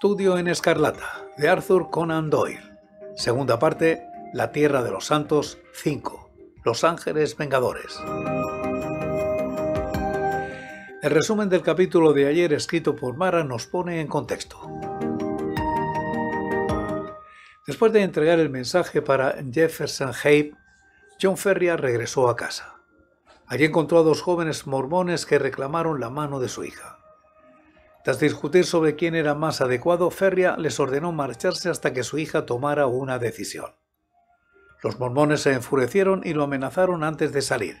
Estudio en Escarlata, de Arthur Conan Doyle. Segunda parte, La Tierra de los Santos 5. Los Ángeles Vengadores. El resumen del capítulo de ayer escrito por Mara nos pone en contexto. Después de entregar el mensaje para Jefferson Hape, John Ferrier regresó a casa. Allí encontró a dos jóvenes mormones que reclamaron la mano de su hija. Tras discutir sobre quién era más adecuado, Ferria les ordenó marcharse hasta que su hija tomara una decisión. Los mormones se enfurecieron y lo amenazaron antes de salir.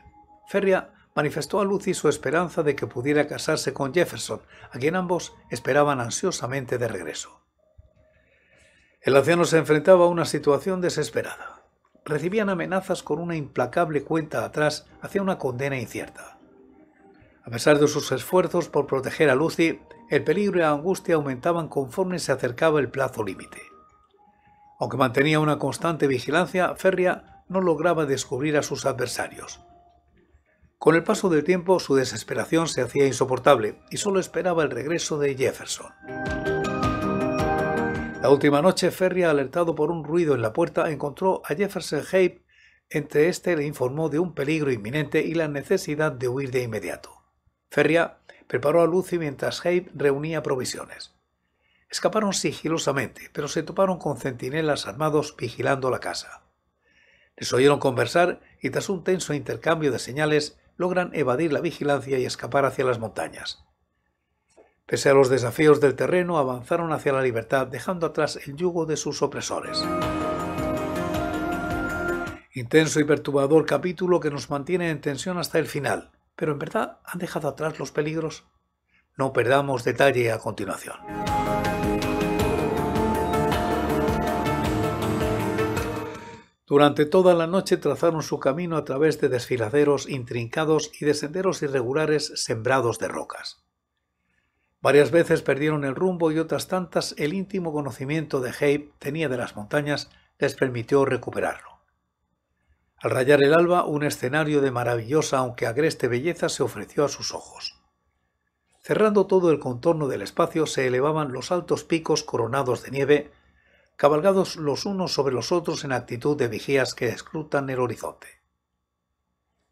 Ferria manifestó a Lucy su esperanza de que pudiera casarse con Jefferson, a quien ambos esperaban ansiosamente de regreso. El anciano se enfrentaba a una situación desesperada. Recibían amenazas con una implacable cuenta atrás hacia una condena incierta. A pesar de sus esfuerzos por proteger a Lucy, el peligro y la angustia aumentaban conforme se acercaba el plazo límite. Aunque mantenía una constante vigilancia Ferria no lograba descubrir a sus adversarios. Con el paso del tiempo, su desesperación se hacía insoportable y solo esperaba el regreso de Jefferson. La última noche, Ferria, alertado por un ruido en la puerta, encontró a Jefferson Hape. Entre este le informó de un peligro inminente y la necesidad de huir de inmediato. Ferria preparó a Lucy mientras Hape reunía provisiones. Escaparon sigilosamente, pero se toparon con centinelas armados vigilando la casa. Les oyeron conversar y tras un tenso intercambio de señales logran evadir la vigilancia y escapar hacia las montañas. Pese a los desafíos del terreno, avanzaron hacia la libertad, dejando atrás el yugo de sus opresores. Intenso y perturbador capítulo que nos mantiene en tensión hasta el final pero en verdad han dejado atrás los peligros? No perdamos detalle a continuación. Durante toda la noche trazaron su camino a través de desfiladeros intrincados y de senderos irregulares sembrados de rocas. Varias veces perdieron el rumbo y otras tantas el íntimo conocimiento de Hape tenía de las montañas les permitió recuperarlo. Al rayar el alba, un escenario de maravillosa aunque agreste belleza se ofreció a sus ojos. Cerrando todo el contorno del espacio se elevaban los altos picos coronados de nieve, cabalgados los unos sobre los otros en actitud de vigías que escrutan el horizonte.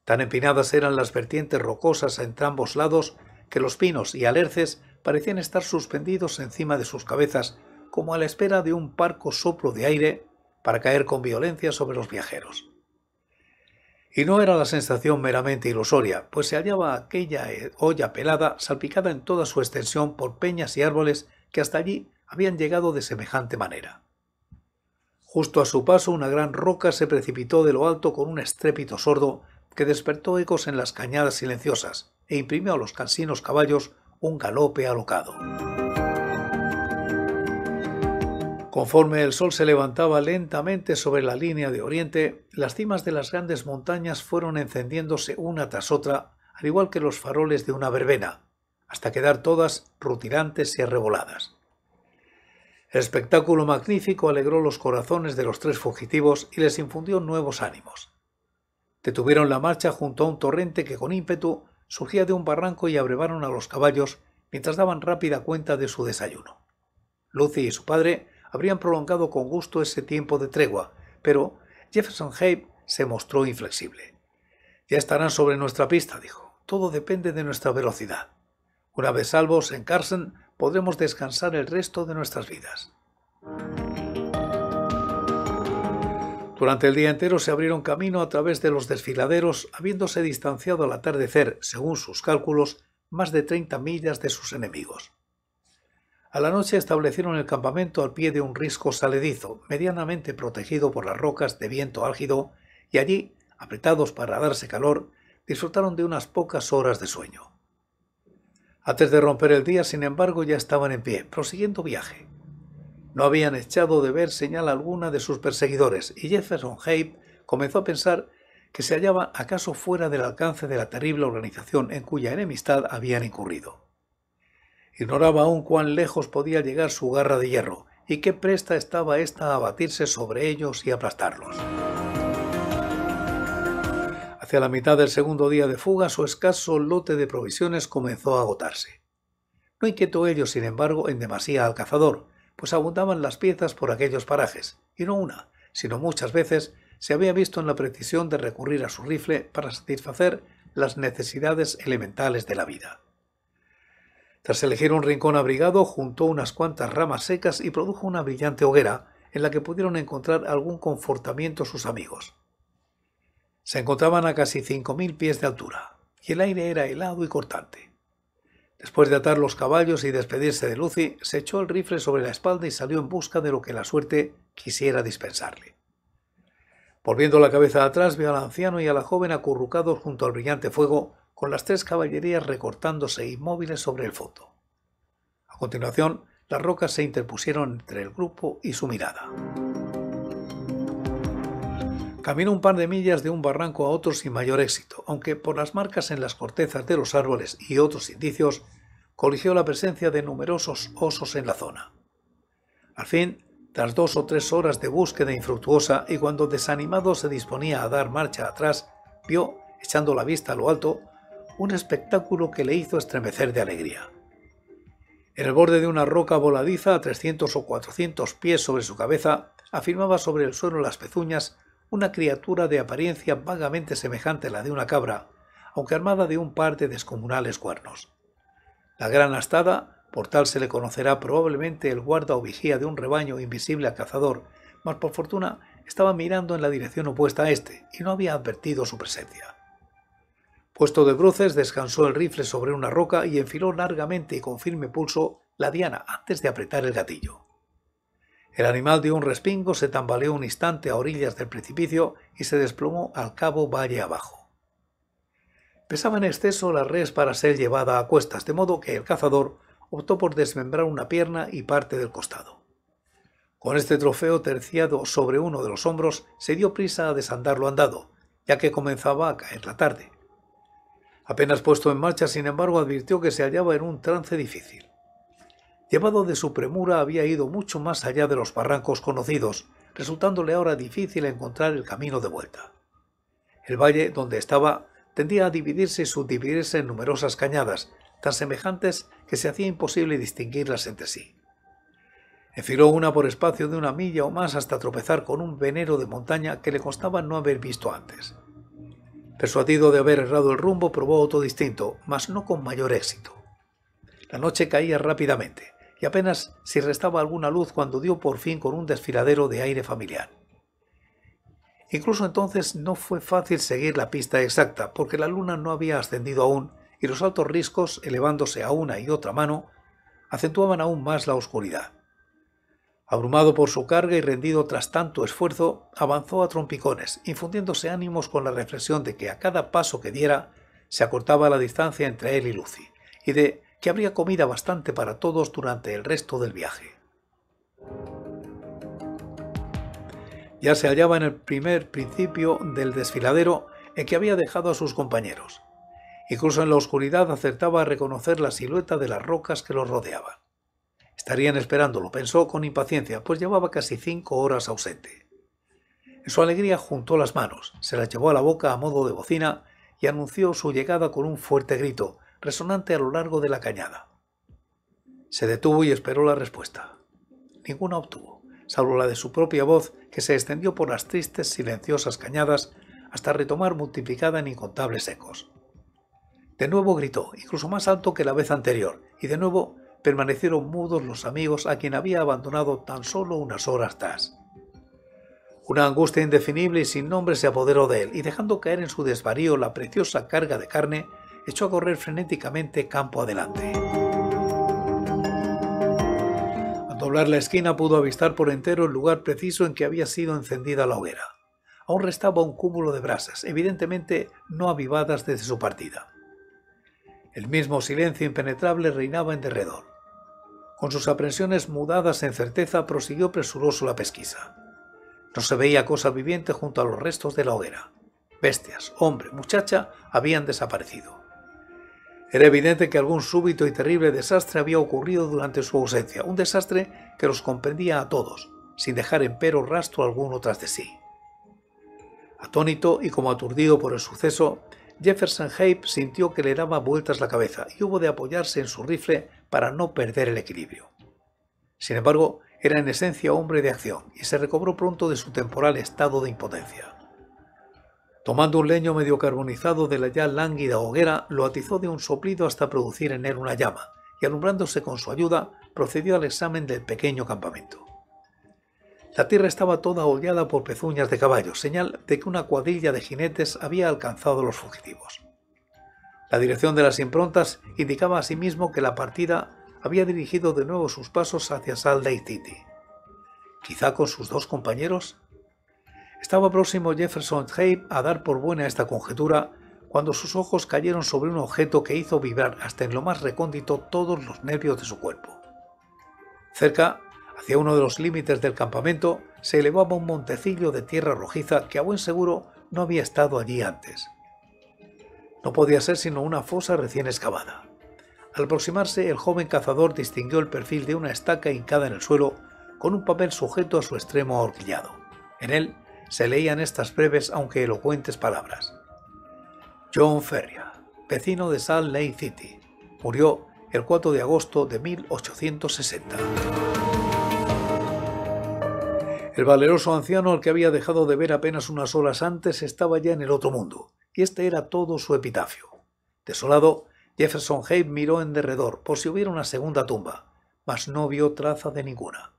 Tan empinadas eran las vertientes rocosas a entrambos lados que los pinos y alerces parecían estar suspendidos encima de sus cabezas, como a la espera de un parco soplo de aire para caer con violencia sobre los viajeros. Y no era la sensación meramente ilusoria, pues se hallaba aquella eh, olla pelada salpicada en toda su extensión por peñas y árboles que hasta allí habían llegado de semejante manera. Justo a su paso una gran roca se precipitó de lo alto con un estrépito sordo que despertó ecos en las cañadas silenciosas e imprimió a los cansinos caballos un galope alocado. Conforme el sol se levantaba lentamente sobre la línea de oriente, las cimas de las grandes montañas fueron encendiéndose una tras otra, al igual que los faroles de una verbena, hasta quedar todas rutilantes y arreboladas. El espectáculo magnífico alegró los corazones de los tres fugitivos y les infundió nuevos ánimos. Detuvieron la marcha junto a un torrente que con ímpetu surgía de un barranco y abrevaron a los caballos mientras daban rápida cuenta de su desayuno. Lucy y su padre habrían prolongado con gusto ese tiempo de tregua, pero Jefferson Haig se mostró inflexible. Ya estarán sobre nuestra pista, dijo. Todo depende de nuestra velocidad. Una vez salvos en Carson, podremos descansar el resto de nuestras vidas. Durante el día entero se abrieron camino a través de los desfiladeros, habiéndose distanciado al atardecer, según sus cálculos, más de 30 millas de sus enemigos. A la noche establecieron el campamento al pie de un risco saledizo, medianamente protegido por las rocas de viento álgido, y allí, apretados para darse calor, disfrutaron de unas pocas horas de sueño. Antes de romper el día, sin embargo, ya estaban en pie, prosiguiendo viaje. No habían echado de ver señal alguna de sus perseguidores, y Jefferson Hape comenzó a pensar que se hallaba acaso fuera del alcance de la terrible organización en cuya enemistad habían incurrido. Ignoraba aún cuán lejos podía llegar su garra de hierro y qué presta estaba ésta a batirse sobre ellos y aplastarlos. Hacia la mitad del segundo día de fuga, su escaso lote de provisiones comenzó a agotarse. No inquietó ello, sin embargo, en demasía al cazador, pues abundaban las piezas por aquellos parajes, y no una, sino muchas veces se había visto en la precisión de recurrir a su rifle para satisfacer las necesidades elementales de la vida. Tras elegir un rincón abrigado, juntó unas cuantas ramas secas y produjo una brillante hoguera en la que pudieron encontrar algún confortamiento sus amigos. Se encontraban a casi cinco mil pies de altura, y el aire era helado y cortante. Después de atar los caballos y despedirse de Lucy, se echó el rifle sobre la espalda y salió en busca de lo que la suerte quisiera dispensarle. Volviendo la cabeza atrás, vio al anciano y a la joven acurrucados junto al brillante fuego con las tres caballerías recortándose inmóviles sobre el fondo. A continuación, las rocas se interpusieron entre el grupo y su mirada. Caminó un par de millas de un barranco a otro sin mayor éxito, aunque por las marcas en las cortezas de los árboles y otros indicios, coligió la presencia de numerosos osos en la zona. Al fin, tras dos o tres horas de búsqueda infructuosa y cuando desanimado se disponía a dar marcha atrás, vio, echando la vista a lo alto, un espectáculo que le hizo estremecer de alegría. En el borde de una roca voladiza a 300 o 400 pies sobre su cabeza, afirmaba sobre el suelo las pezuñas una criatura de apariencia vagamente semejante a la de una cabra, aunque armada de un par de descomunales cuernos. La gran astada, por tal se le conocerá probablemente el guarda o vigía de un rebaño invisible al cazador, mas por fortuna estaba mirando en la dirección opuesta a éste y no había advertido su presencia. Puesto de bruces, descansó el rifle sobre una roca y enfiló largamente y con firme pulso la diana antes de apretar el gatillo. El animal dio un respingo, se tambaleó un instante a orillas del precipicio y se desplomó al cabo valle abajo. Pesaba en exceso la res para ser llevada a cuestas, de modo que el cazador optó por desmembrar una pierna y parte del costado. Con este trofeo terciado sobre uno de los hombros, se dio prisa a desandar lo andado, ya que comenzaba a caer la tarde. Apenas puesto en marcha, sin embargo, advirtió que se hallaba en un trance difícil. Llevado de su premura, había ido mucho más allá de los barrancos conocidos, resultándole ahora difícil encontrar el camino de vuelta. El valle donde estaba tendía a dividirse y subdividirse en numerosas cañadas, tan semejantes que se hacía imposible distinguirlas entre sí. Enfiló una por espacio de una milla o más hasta tropezar con un venero de montaña que le costaba no haber visto antes. Persuadido de haber errado el rumbo, probó otro distinto, mas no con mayor éxito. La noche caía rápidamente, y apenas si restaba alguna luz cuando dio por fin con un desfiladero de aire familiar. Incluso entonces no fue fácil seguir la pista exacta, porque la luna no había ascendido aún, y los altos riscos, elevándose a una y otra mano, acentuaban aún más la oscuridad. Abrumado por su carga y rendido tras tanto esfuerzo, avanzó a trompicones, infundiéndose ánimos con la reflexión de que a cada paso que diera se acortaba la distancia entre él y Lucy, y de que habría comida bastante para todos durante el resto del viaje. Ya se hallaba en el primer principio del desfiladero en que había dejado a sus compañeros. Incluso en la oscuridad acertaba a reconocer la silueta de las rocas que los rodeaban. Estarían esperándolo, pensó con impaciencia, pues llevaba casi cinco horas ausente. En su alegría juntó las manos, se las llevó a la boca a modo de bocina y anunció su llegada con un fuerte grito, resonante a lo largo de la cañada. Se detuvo y esperó la respuesta. Ninguna obtuvo, salvo la de su propia voz que se extendió por las tristes, silenciosas cañadas hasta retomar multiplicada en incontables ecos. De nuevo gritó, incluso más alto que la vez anterior, y de nuevo permanecieron mudos los amigos a quien había abandonado tan solo unas horas atrás. Una angustia indefinible y sin nombre se apoderó de él, y dejando caer en su desvarío la preciosa carga de carne, echó a correr frenéticamente campo adelante. Al doblar la esquina pudo avistar por entero el lugar preciso en que había sido encendida la hoguera. Aún restaba un cúmulo de brasas, evidentemente no avivadas desde su partida. El mismo silencio impenetrable reinaba en derredor. Con sus aprensiones mudadas en certeza, prosiguió presuroso la pesquisa. No se veía cosa viviente junto a los restos de la hoguera. Bestias, hombre, muchacha habían desaparecido. Era evidente que algún súbito y terrible desastre había ocurrido durante su ausencia, un desastre que los comprendía a todos, sin dejar empero rastro alguno tras de sí. Atónito y como aturdido por el suceso, Jefferson Hape sintió que le daba vueltas la cabeza y hubo de apoyarse en su rifle para no perder el equilibrio. Sin embargo, era en esencia hombre de acción y se recobró pronto de su temporal estado de impotencia. Tomando un leño medio carbonizado de la ya lánguida hoguera, lo atizó de un soplido hasta producir en él una llama, y alumbrándose con su ayuda, procedió al examen del pequeño campamento. La tierra estaba toda hollada por pezuñas de caballos, señal de que una cuadrilla de jinetes había alcanzado los fugitivos. La dirección de las improntas indicaba asimismo que la partida había dirigido de nuevo sus pasos hacia Salt Lake Titi. Quizá con sus dos compañeros. Estaba próximo Jefferson Heib a dar por buena esta conjetura cuando sus ojos cayeron sobre un objeto que hizo vibrar hasta en lo más recóndito todos los nervios de su cuerpo. Cerca Hacia uno de los límites del campamento se elevaba un montecillo de tierra rojiza que a buen seguro no había estado allí antes. No podía ser sino una fosa recién excavada. Al aproximarse, el joven cazador distinguió el perfil de una estaca hincada en el suelo con un papel sujeto a su extremo ahorquillado. En él se leían estas breves aunque elocuentes palabras. John Ferrier, vecino de Salt Lake City, murió el 4 de agosto de 1860. El valeroso anciano al que había dejado de ver apenas unas horas antes estaba ya en el otro mundo, y este era todo su epitafio. Desolado, Jefferson Haight miró en derredor por si hubiera una segunda tumba, mas no vio traza de ninguna.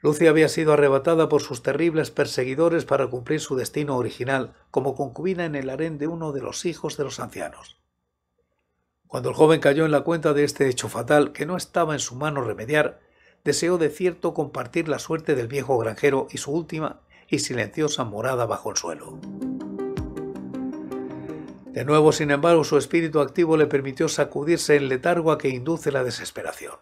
Lucy había sido arrebatada por sus terribles perseguidores para cumplir su destino original como concubina en el harén de uno de los hijos de los ancianos. Cuando el joven cayó en la cuenta de este hecho fatal que no estaba en su mano remediar, deseó de cierto compartir la suerte del viejo granjero y su última y silenciosa morada bajo el suelo. De nuevo, sin embargo, su espíritu activo le permitió sacudirse el letargo a que induce la desesperación.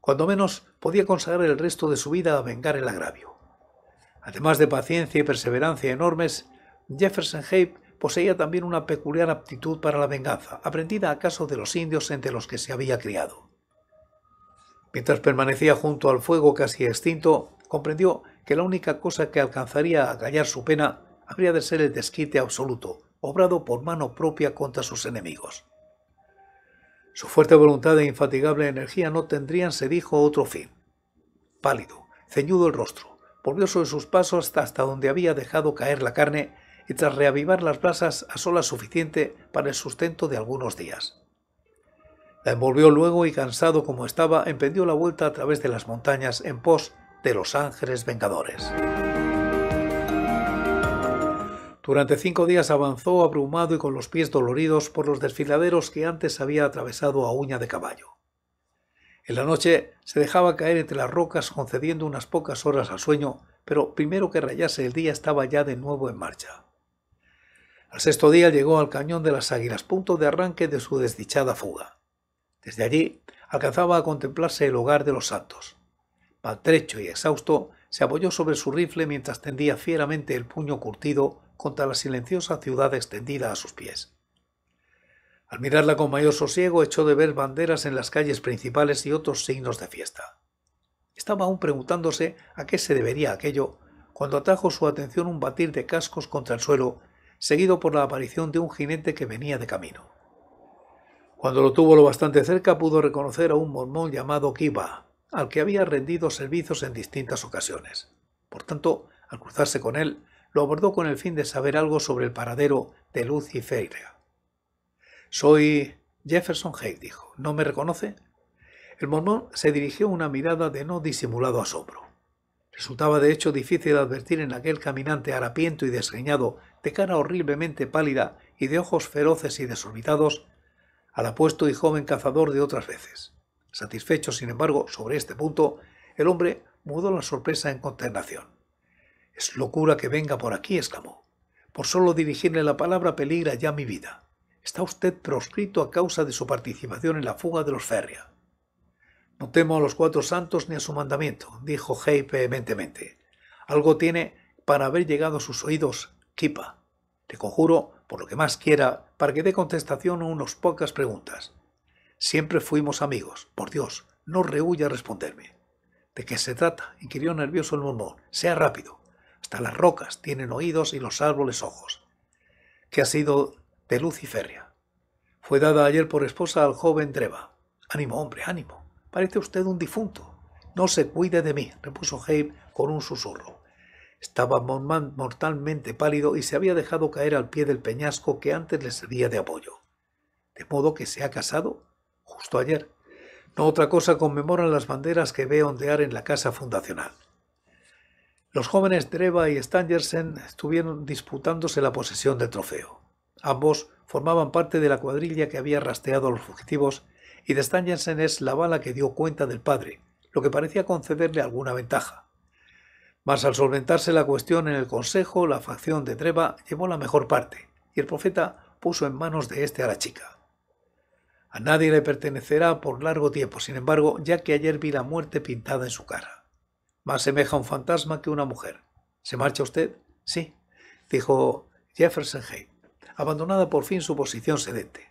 Cuando menos, podía consagrar el resto de su vida a vengar el agravio. Además de paciencia y perseverancia enormes, Jefferson Hape poseía también una peculiar aptitud para la venganza, aprendida acaso de los indios entre los que se había criado. Mientras permanecía junto al fuego casi extinto, comprendió que la única cosa que alcanzaría a callar su pena habría de ser el desquite absoluto, obrado por mano propia contra sus enemigos. Su fuerte voluntad e infatigable energía no tendrían, se dijo, otro fin. Pálido, ceñudo el rostro, volvió sobre sus pasos hasta donde había dejado caer la carne y tras reavivar las brasas a sola suficiente para el sustento de algunos días. La eh, envolvió luego y cansado como estaba, emprendió la vuelta a través de las montañas en pos de los ángeles vengadores. Durante cinco días avanzó abrumado y con los pies doloridos por los desfiladeros que antes había atravesado a uña de caballo. En la noche se dejaba caer entre las rocas concediendo unas pocas horas al sueño, pero primero que rayase el día estaba ya de nuevo en marcha. Al sexto día llegó al cañón de las águilas, punto de arranque de su desdichada fuga. Desde allí alcanzaba a contemplarse el hogar de los santos. Maltrecho y exhausto, se apoyó sobre su rifle mientras tendía fieramente el puño curtido contra la silenciosa ciudad extendida a sus pies. Al mirarla con mayor sosiego echó de ver banderas en las calles principales y otros signos de fiesta. Estaba aún preguntándose a qué se debería aquello cuando atrajo su atención un batir de cascos contra el suelo, seguido por la aparición de un jinete que venía de camino. Cuando lo tuvo lo bastante cerca pudo reconocer a un mormón llamado Kiba, al que había rendido servicios en distintas ocasiones. Por tanto, al cruzarse con él, lo abordó con el fin de saber algo sobre el paradero de Luz y Feira. Soy Jefferson hay dijo. ¿No me reconoce? El mormón se dirigió una mirada de no disimulado asombro. Resultaba de hecho difícil advertir en aquel caminante harapiento y desgreñado, de cara horriblemente pálida y de ojos feroces y desorbitados, al apuesto y joven cazador de otras veces. Satisfecho, sin embargo, sobre este punto, el hombre mudó la sorpresa en consternación. Es locura que venga por aquí, exclamó. Por solo dirigirle la palabra peligra ya mi vida. Está usted proscrito a causa de su participación en la fuga de los Ferria. No temo a los cuatro santos ni a su mandamiento, dijo Hey vehementemente. Algo tiene para haber llegado a sus oídos, Kipa. Te conjuro por lo que más quiera, para que dé contestación a unas pocas preguntas. Siempre fuimos amigos. Por Dios, no rehuya responderme. ¿De qué se trata? inquirió nervioso el mormón. Sea rápido. Hasta las rocas tienen oídos y los árboles ojos. ¿Qué ha sido de Luciferia? Fue dada ayer por esposa al joven Treva. Ánimo, hombre, ánimo. Parece usted un difunto. No se cuide de mí, repuso Jaime con un susurro. Estaba mortalmente pálido y se había dejado caer al pie del peñasco que antes le servía de apoyo. De modo que se ha casado justo ayer. No otra cosa conmemoran las banderas que ve ondear en la casa fundacional. Los jóvenes Dreva y Stangersen estuvieron disputándose la posesión del trofeo. Ambos formaban parte de la cuadrilla que había rastreado a los fugitivos y de Stangersen es la bala que dio cuenta del padre, lo que parecía concederle alguna ventaja. Mas al solventarse la cuestión en el consejo, la facción de Treva llevó la mejor parte, y el profeta puso en manos de éste a la chica. A nadie le pertenecerá por largo tiempo, sin embargo, ya que ayer vi la muerte pintada en su cara. Más semeja un fantasma que una mujer. ¿Se marcha usted? Sí, dijo Jefferson Hay, abandonada por fin su posición sedente.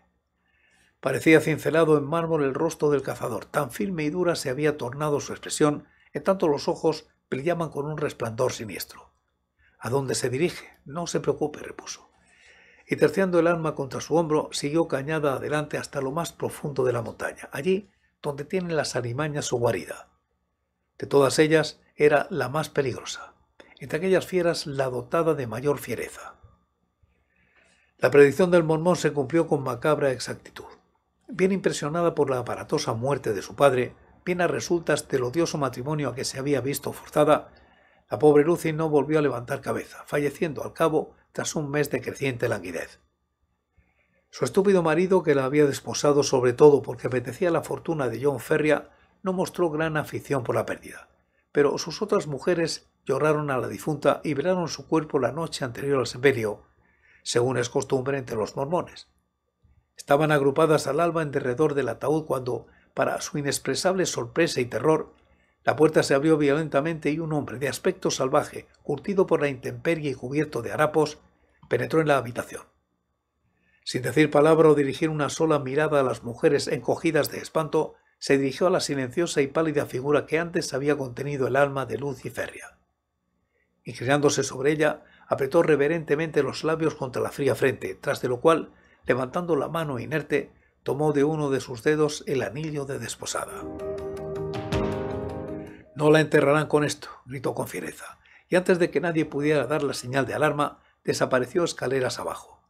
Parecía cincelado en mármol el rostro del cazador, tan firme y dura se había tornado su expresión, en tanto los ojos llaman con un resplandor siniestro. ¿A dónde se dirige? No se preocupe, repuso. Y terciando el arma contra su hombro, siguió cañada adelante hasta lo más profundo de la montaña, allí donde tienen las alimañas su guarida. De todas ellas era la más peligrosa, entre aquellas fieras la dotada de mayor fiereza. La predicción del mormón se cumplió con macabra exactitud. Bien impresionada por la aparatosa muerte de su padre, bien resultas del odioso matrimonio a que se había visto forzada, la pobre Lucy no volvió a levantar cabeza, falleciendo al cabo tras un mes de creciente languidez. Su estúpido marido, que la había desposado sobre todo porque apetecía la fortuna de John Ferria, no mostró gran afición por la pérdida, pero sus otras mujeres lloraron a la difunta y velaron su cuerpo la noche anterior al sepelio, según es costumbre entre los mormones. Estaban agrupadas al alba en derredor del ataúd cuando para su inexpresable sorpresa y terror, la puerta se abrió violentamente y un hombre de aspecto salvaje, curtido por la intemperie y cubierto de harapos, penetró en la habitación. Sin decir palabra o dirigir una sola mirada a las mujeres encogidas de espanto, se dirigió a la silenciosa y pálida figura que antes había contenido el alma de Luz y Ferria. Inclinándose sobre ella, apretó reverentemente los labios contra la fría frente, tras de lo cual, levantando la mano inerte, tomó de uno de sus dedos el anillo de desposada. No la enterrarán con esto, gritó con fiereza, y antes de que nadie pudiera dar la señal de alarma, desapareció escaleras abajo.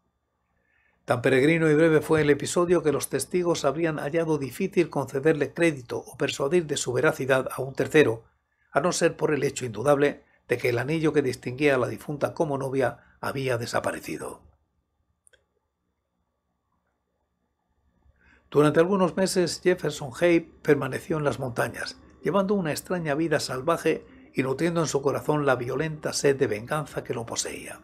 Tan peregrino y breve fue el episodio que los testigos habrían hallado difícil concederle crédito o persuadir de su veracidad a un tercero, a no ser por el hecho indudable de que el anillo que distinguía a la difunta como novia había desaparecido. Durante algunos meses Jefferson Hay permaneció en las montañas, llevando una extraña vida salvaje y nutriendo en su corazón la violenta sed de venganza que lo poseía.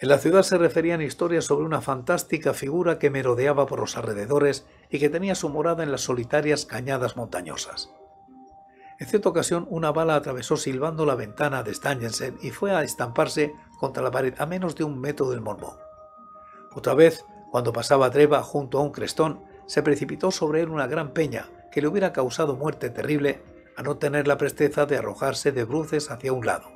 En la ciudad se referían historias sobre una fantástica figura que merodeaba por los alrededores y que tenía su morada en las solitarias cañadas montañosas. En cierta ocasión, una bala atravesó silbando la ventana de Stangensen y fue a estamparse contra la pared a menos de un metro del mormón. Otra vez, cuando pasaba treva junto a un crestón, se precipitó sobre él una gran peña que le hubiera causado muerte terrible a no tener la presteza de arrojarse de bruces hacia un lado.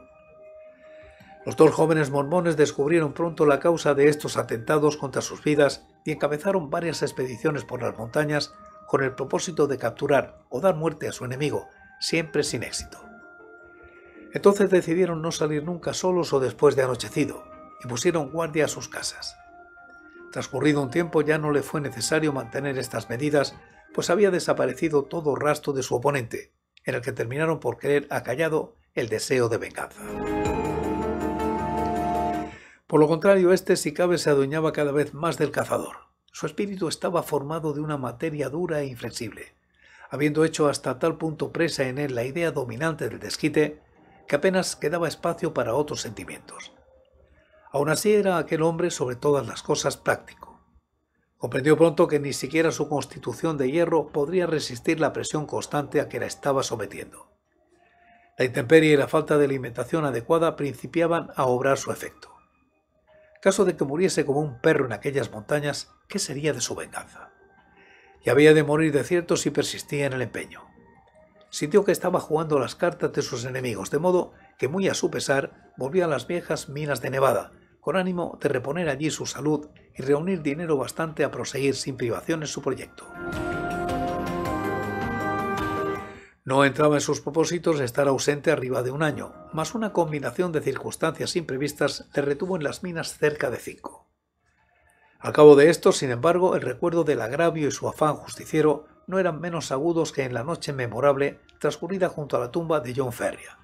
Los dos jóvenes mormones descubrieron pronto la causa de estos atentados contra sus vidas y encabezaron varias expediciones por las montañas con el propósito de capturar o dar muerte a su enemigo, siempre sin éxito. Entonces decidieron no salir nunca solos o después de anochecido y pusieron guardia a sus casas. Transcurrido un tiempo ya no le fue necesario mantener estas medidas, pues había desaparecido todo rastro de su oponente, en el que terminaron por creer acallado el deseo de venganza. Por lo contrario, este si cabe se adueñaba cada vez más del cazador. Su espíritu estaba formado de una materia dura e inflexible, habiendo hecho hasta tal punto presa en él la idea dominante del desquite que apenas quedaba espacio para otros sentimientos. Aún así era aquel hombre sobre todas las cosas práctico. Comprendió pronto que ni siquiera su constitución de hierro podría resistir la presión constante a que la estaba sometiendo. La intemperie y la falta de alimentación adecuada principiaban a obrar su efecto. Caso de que muriese como un perro en aquellas montañas, ¿qué sería de su venganza? Y había de morir de cierto si persistía en el empeño. Sintió que estaba jugando las cartas de sus enemigos, de modo que muy a su pesar volvían a las viejas minas de Nevada, con ánimo de reponer allí su salud y reunir dinero bastante a proseguir sin privaciones su proyecto. No entraba en sus propósitos estar ausente arriba de un año, mas una combinación de circunstancias imprevistas le retuvo en las minas cerca de cinco. Al cabo de esto, sin embargo, el recuerdo del agravio y su afán justiciero no eran menos agudos que en la noche memorable transcurrida junto a la tumba de John Ferria.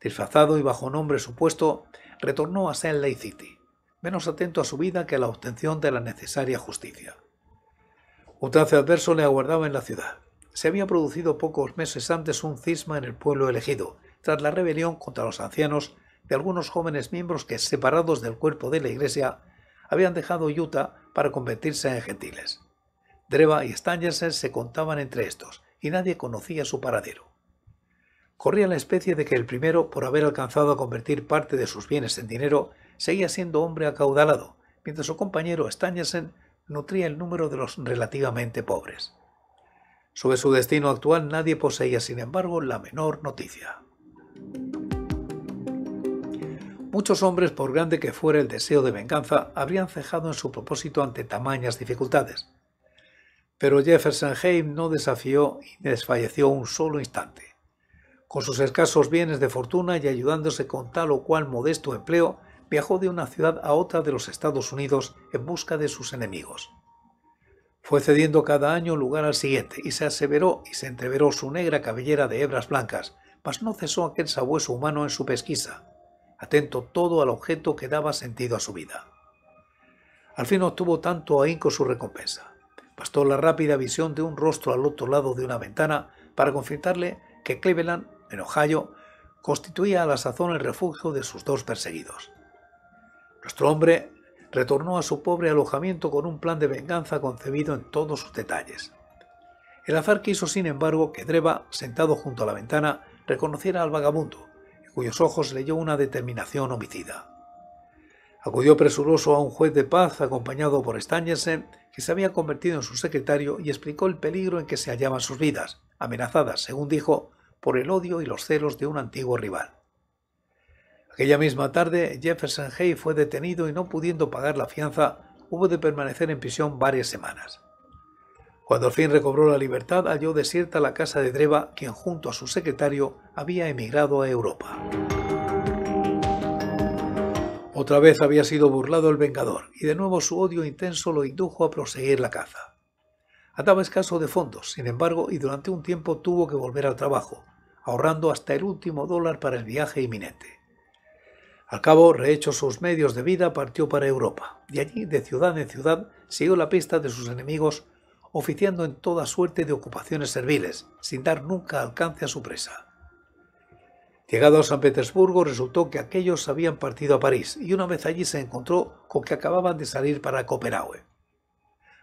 Disfrazado y bajo nombre supuesto, retornó a Salt Lake City, menos atento a su vida que a la obtención de la necesaria justicia. Un trance adverso le aguardaba en la ciudad. Se había producido pocos meses antes un cisma en el pueblo elegido, tras la rebelión contra los ancianos de algunos jóvenes miembros que, separados del cuerpo de la iglesia, habían dejado Utah para convertirse en gentiles. Dreva y Stangerson se contaban entre estos, y nadie conocía su paradero corría la especie de que el primero, por haber alcanzado a convertir parte de sus bienes en dinero, seguía siendo hombre acaudalado, mientras su compañero Stangerson nutría el número de los relativamente pobres. Sobre su destino actual nadie poseía, sin embargo, la menor noticia. Muchos hombres, por grande que fuera el deseo de venganza, habrían cejado en su propósito ante tamañas dificultades. Pero Jefferson Heim no desafió y desfalleció un solo instante. Con sus escasos bienes de fortuna y ayudándose con tal o cual modesto empleo, viajó de una ciudad a otra de los Estados Unidos en busca de sus enemigos. Fue cediendo cada año lugar al siguiente y se aseveró y se entreveró su negra cabellera de hebras blancas, mas no cesó aquel sabueso humano en su pesquisa, atento todo al objeto que daba sentido a su vida. Al fin obtuvo tanto ahínco su recompensa. Bastó la rápida visión de un rostro al otro lado de una ventana para confirmarle que Cleveland en Ohio, constituía a la sazón el refugio de sus dos perseguidos. Nuestro hombre retornó a su pobre alojamiento con un plan de venganza concebido en todos sus detalles. El azar quiso, sin embargo, que Dreva, sentado junto a la ventana, reconociera al vagabundo, en cuyos ojos leyó una determinación homicida. Acudió presuroso a un juez de paz acompañado por Stangersen, que se había convertido en su secretario y explicó el peligro en que se hallaban sus vidas, amenazadas, según dijo, por el odio y los celos de un antiguo rival. Aquella misma tarde, Jefferson Hay fue detenido y no pudiendo pagar la fianza, hubo de permanecer en prisión varias semanas. Cuando al fin recobró la libertad, halló desierta la casa de Dreva, quien junto a su secretario había emigrado a Europa. Otra vez había sido burlado el vengador, y de nuevo su odio intenso lo indujo a proseguir la caza. Ataba escaso de fondos, sin embargo, y durante un tiempo tuvo que volver al trabajo, ahorrando hasta el último dólar para el viaje inminente. Al cabo, rehechos sus medios de vida, partió para Europa, y allí, de ciudad en ciudad, siguió la pista de sus enemigos, oficiando en toda suerte de ocupaciones serviles, sin dar nunca alcance a su presa. Llegado a San Petersburgo, resultó que aquellos habían partido a París, y una vez allí se encontró con que acababan de salir para Copenhague.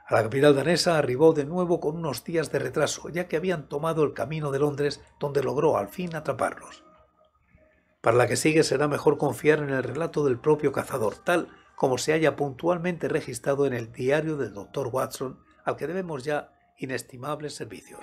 A la capital danesa arribó de nuevo con unos días de retraso, ya que habían tomado el camino de Londres, donde logró al fin atraparlos. Para la que sigue será mejor confiar en el relato del propio cazador, tal como se haya puntualmente registrado en el diario del doctor Watson, al que debemos ya inestimables servicios.